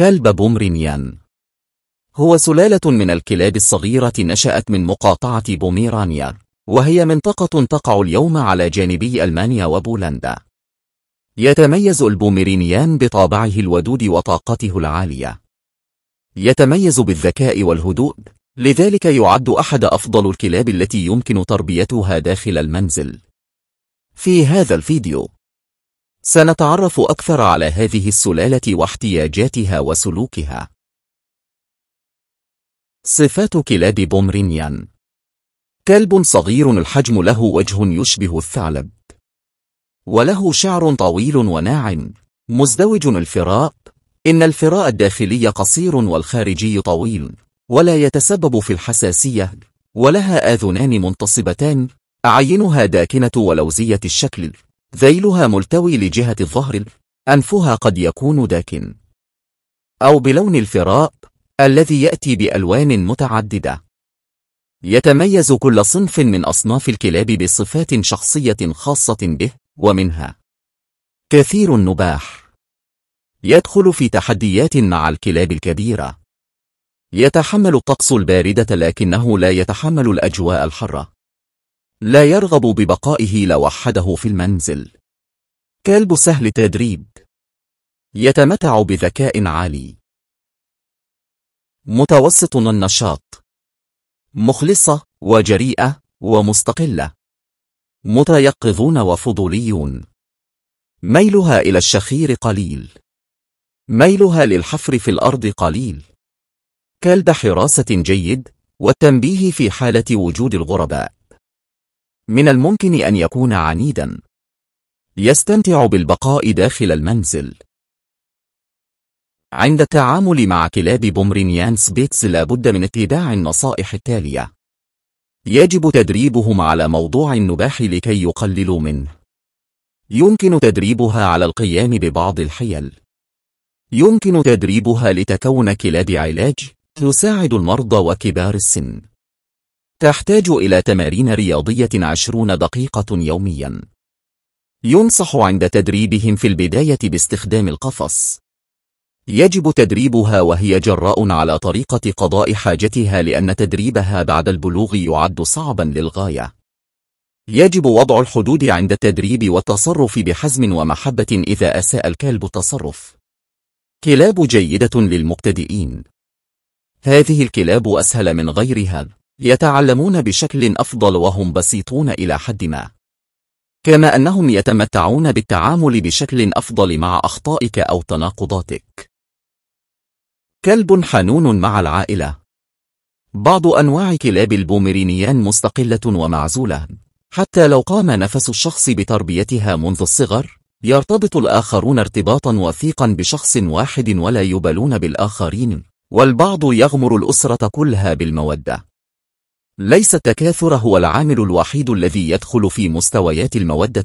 كلب بومرينيان هو سلالة من الكلاب الصغيرة نشأت من مقاطعة بوميرانيا وهي منطقة تقع اليوم على جانبي ألمانيا وبولندا يتميز البوميرينيان بطابعه الودود وطاقته العالية يتميز بالذكاء والهدوء لذلك يعد أحد أفضل الكلاب التي يمكن تربيتها داخل المنزل في هذا الفيديو سنتعرف أكثر على هذه السلالة واحتياجاتها وسلوكها. صفات كلاب بومرينيان كلب صغير الحجم له وجه يشبه الثعلب وله شعر طويل وناعم مزدوج الفراء إن الفراء الداخلي قصير والخارجي طويل ولا يتسبب في الحساسية ولها آذنان منتصبتان أعينها داكنة ولوزية الشكل ذيلها ملتوي لجهة الظهر أنفها قد يكون داكن أو بلون الفراء الذي يأتي بألوان متعددة يتميز كل صنف من أصناف الكلاب بصفات شخصية خاصة به ومنها كثير النباح يدخل في تحديات مع الكلاب الكبيرة يتحمل الطقس الباردة لكنه لا يتحمل الأجواء الحرة لا يرغب ببقائه لوحده في المنزل كلب سهل تدريب يتمتع بذكاء عالي متوسط النشاط مخلصة وجريئة ومستقلة متيقظون وفضوليون ميلها إلى الشخير قليل ميلها للحفر في الأرض قليل كلب حراسة جيد والتنبيه في حالة وجود الغرباء من الممكن أن يكون عنيدا يستمتع بالبقاء داخل المنزل عند التعامل مع كلاب بومرينيان سبيتس لابد من اتباع النصائح التالية يجب تدريبهم على موضوع النباح لكي يقللوا منه يمكن تدريبها على القيام ببعض الحيل يمكن تدريبها لتكون كلاب علاج تساعد المرضى وكبار السن تحتاج إلى تمارين رياضية عشرون دقيقة يوميا ينصح عند تدريبهم في البداية باستخدام القفص يجب تدريبها وهي جراء على طريقة قضاء حاجتها لأن تدريبها بعد البلوغ يعد صعبا للغاية يجب وضع الحدود عند التدريب والتصرف بحزم ومحبة إذا أساء الكلب التصرف كلاب جيدة للمبتدئين هذه الكلاب أسهل من غيرها يتعلمون بشكل أفضل وهم بسيطون إلى حد ما كما أنهم يتمتعون بالتعامل بشكل أفضل مع أخطائك أو تناقضاتك كلب حنون مع العائلة بعض أنواع كلاب البومرينيان مستقلة ومعزولة حتى لو قام نفس الشخص بتربيتها منذ الصغر يرتبط الآخرون ارتباطا وثيقا بشخص واحد ولا يبالون بالآخرين والبعض يغمر الأسرة كلها بالمودة ليس التكاثر هو العامل الوحيد الذي يدخل في مستويات المودة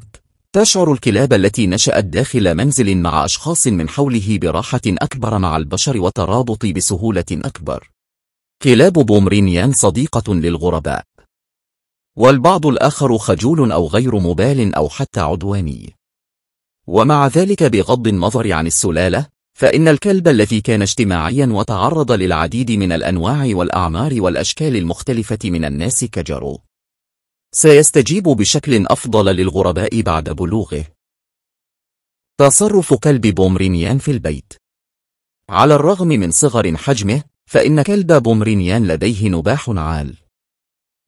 تشعر الكلاب التي نشأت داخل منزل مع أشخاص من حوله براحة أكبر مع البشر وترابط بسهولة أكبر كلاب بومرينيان صديقة للغرباء والبعض الآخر خجول أو غير مبال أو حتى عدواني ومع ذلك بغض النظر عن السلالة فإن الكلب الذي كان اجتماعيا وتعرض للعديد من الأنواع والأعمار والأشكال المختلفة من الناس كجرو سيستجيب بشكل أفضل للغرباء بعد بلوغه تصرف كلب بومرينيان في البيت على الرغم من صغر حجمه فإن كلب بومرينيان لديه نباح عال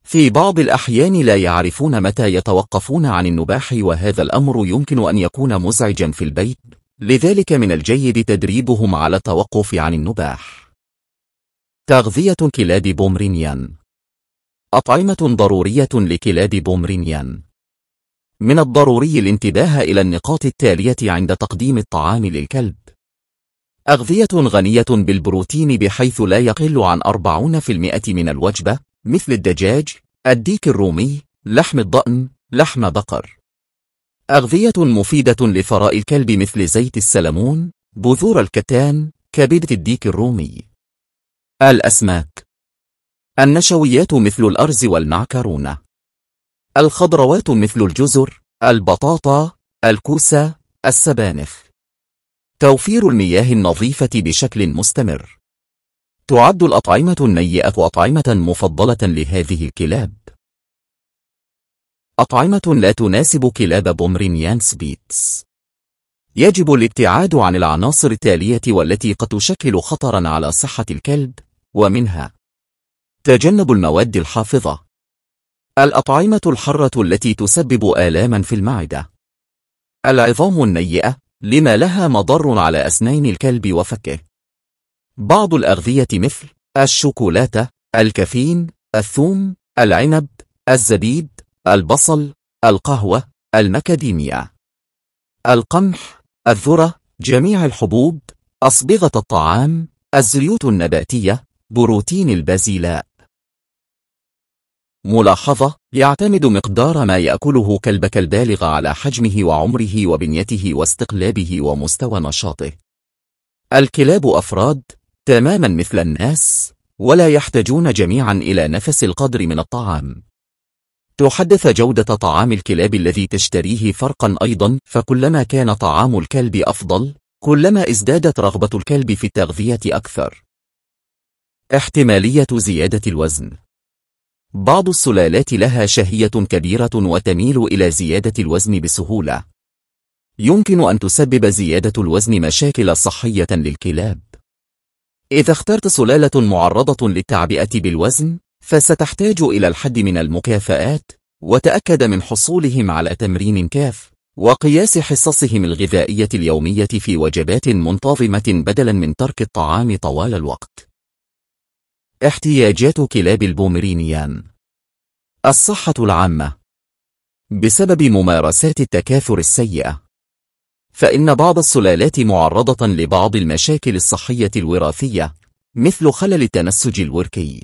في بعض الأحيان لا يعرفون متى يتوقفون عن النباح وهذا الأمر يمكن أن يكون مزعجا في البيت لذلك من الجيد تدريبهم على التوقف عن النباح تغذية كلاب بومرينيان أطعمة ضرورية لكلاب بومرينيان من الضروري الانتباه إلى النقاط التالية عند تقديم الطعام للكلب أغذية غنية بالبروتين بحيث لا يقل عن 40% من الوجبة مثل الدجاج، الديك الرومي، لحم الضأن، لحم بقر أغذية مفيدة لثراء الكلب مثل زيت السلمون، بذور الكتان، كبدة الديك الرومي. الأسماك النشويات مثل الأرز والمعكرونة الخضروات مثل الجزر، البطاطا، الكوسة، السبانخ توفير المياه النظيفة بشكل مستمر تعد الأطعمة النيئة أطعمة مفضلة لهذه الكلاب أطعمة لا تناسب كلاب بومرينيانس بيتس يجب الابتعاد عن العناصر التالية والتي قد تشكل خطرا على صحة الكلب ومنها تجنب المواد الحافظة الأطعمة الحرة التي تسبب آلاما في المعدة العظام النيئة لما لها مضر على أسنان الكلب وفكه بعض الأغذية مثل الشوكولاتة، الكافيين، الثوم، العنب، الزبيب، البصل القهوة المكاديميا القمح الذرة جميع الحبوب أصبغة الطعام الزيوت النباتية بروتين البازيلاء ملاحظة يعتمد مقدار ما يأكله كلبك البالغ على حجمه وعمره وبنيته واستقلابه ومستوى نشاطه الكلاب أفراد تماما مثل الناس ولا يحتاجون جميعا إلى نفس القدر من الطعام تحدث جودة طعام الكلاب الذي تشتريه فرقا أيضا فكلما كان طعام الكلب أفضل كلما ازدادت رغبة الكلب في التغذية أكثر احتمالية زيادة الوزن بعض السلالات لها شهية كبيرة وتميل إلى زيادة الوزن بسهولة يمكن أن تسبب زيادة الوزن مشاكل صحية للكلاب إذا اخترت سلالة معرضة للتعبئة بالوزن فستحتاج إلى الحد من المكافآت وتأكد من حصولهم على تمرين كاف وقياس حصصهم الغذائية اليومية في وجبات منتظمة بدلا من ترك الطعام طوال الوقت احتياجات كلاب البومرينيان الصحة العامة بسبب ممارسات التكاثر السيئة فإن بعض السلالات معرضة لبعض المشاكل الصحية الوراثية مثل خلل التنسج الوركي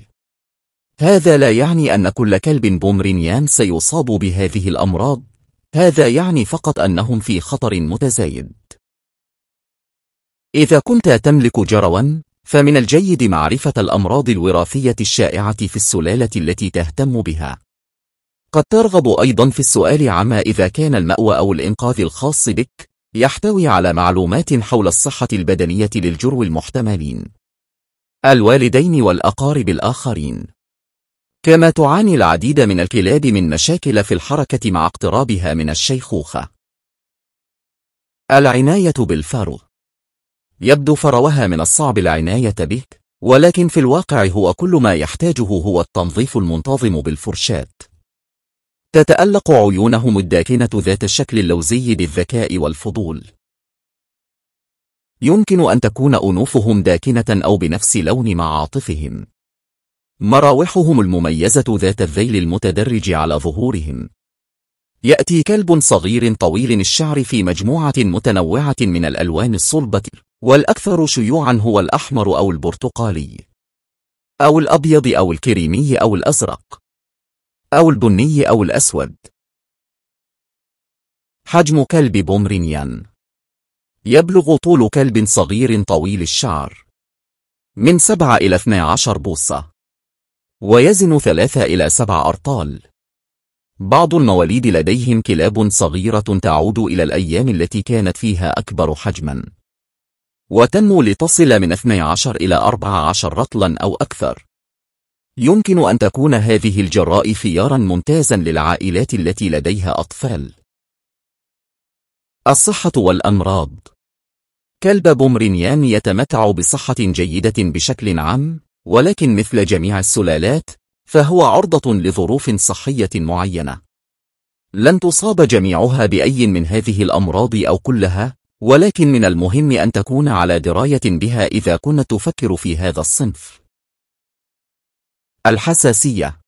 هذا لا يعني أن كل كلب بومرينيان سيصاب بهذه الأمراض هذا يعني فقط أنهم في خطر متزايد إذا كنت تملك جروا فمن الجيد معرفة الأمراض الوراثية الشائعة في السلالة التي تهتم بها قد ترغب أيضا في السؤال عما إذا كان المأوى أو الإنقاذ الخاص بك يحتوي على معلومات حول الصحة البدنية للجرو المحتملين الوالدين والأقارب الآخرين كما تعاني العديد من الكلاب من مشاكل في الحركة مع اقترابها من الشيخوخة. العناية بالفرو يبدو فروها من الصعب العناية به، ولكن في الواقع هو كل ما يحتاجه هو التنظيف المنتظم بالفرشاة. تتألق عيونهم الداكنة ذات الشكل اللوزي بالذكاء والفضول. يمكن أن تكون أنوفهم داكنة أو بنفس لون معاطفهم. مراوحهم المميزة ذات الذيل المتدرج على ظهورهم يأتي كلب صغير طويل الشعر في مجموعة متنوعة من الألوان الصلبة والأكثر شيوعا هو الأحمر أو البرتقالي أو الأبيض أو الكريمي أو الأزرق أو البني أو الأسود حجم كلب بومرينيان يبلغ طول كلب صغير طويل الشعر من 7 إلى 12 بوصة ويزن ثلاثة إلى سبع أرطال بعض المواليد لديهم كلاب صغيرة تعود إلى الأيام التي كانت فيها أكبر حجما وتنمو لتصل من 12 إلى 14 رطلا أو أكثر يمكن أن تكون هذه الجراء خيارا ممتازا للعائلات التي لديها أطفال الصحة والأمراض كلب بومرينيان يتمتع بصحة جيدة بشكل عام ولكن مثل جميع السلالات فهو عرضة لظروف صحية معينة لن تصاب جميعها بأي من هذه الأمراض أو كلها ولكن من المهم أن تكون على دراية بها إذا كنت تفكر في هذا الصنف الحساسية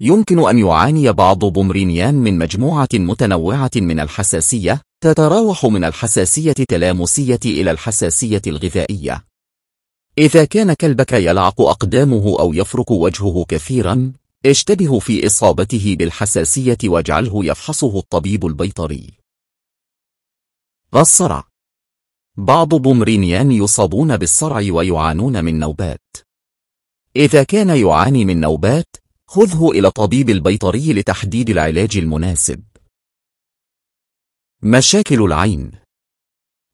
يمكن أن يعاني بعض بومرينيان من مجموعة متنوعة من الحساسية تتراوح من الحساسية التلامسية إلى الحساسية الغذائية إذا كان كلبك يلعق أقدامه أو يفرك وجهه كثيرا اشتبه في إصابته بالحساسية واجعله يفحصه الطبيب البيطري الصرع بعض بومرينيان يصابون بالصرع ويعانون من نوبات إذا كان يعاني من نوبات خذه إلى طبيب البيطري لتحديد العلاج المناسب مشاكل العين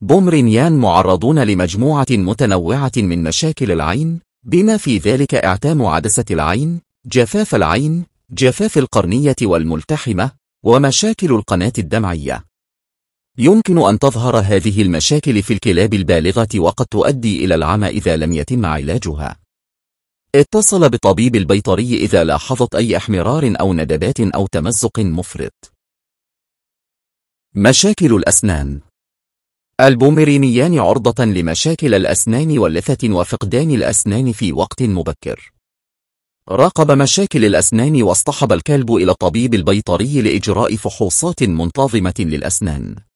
بومرينيان معرضون لمجموعة متنوعة من مشاكل العين بما في ذلك اعتام عدسة العين جفاف العين جفاف القرنية والملتحمة ومشاكل القناة الدمعية يمكن أن تظهر هذه المشاكل في الكلاب البالغة وقد تؤدي إلى العمى إذا لم يتم علاجها اتصل بطبيب البيطري إذا لاحظت أي احمرار أو ندبات أو تمزق مفرط مشاكل الأسنان البومرينيان عرضة لمشاكل الأسنان واللثة وفقدان الأسنان في وقت مبكر. راقب مشاكل الأسنان واصطحب الكلب إلى الطبيب البيطري لإجراء فحوصات منتظمة للأسنان.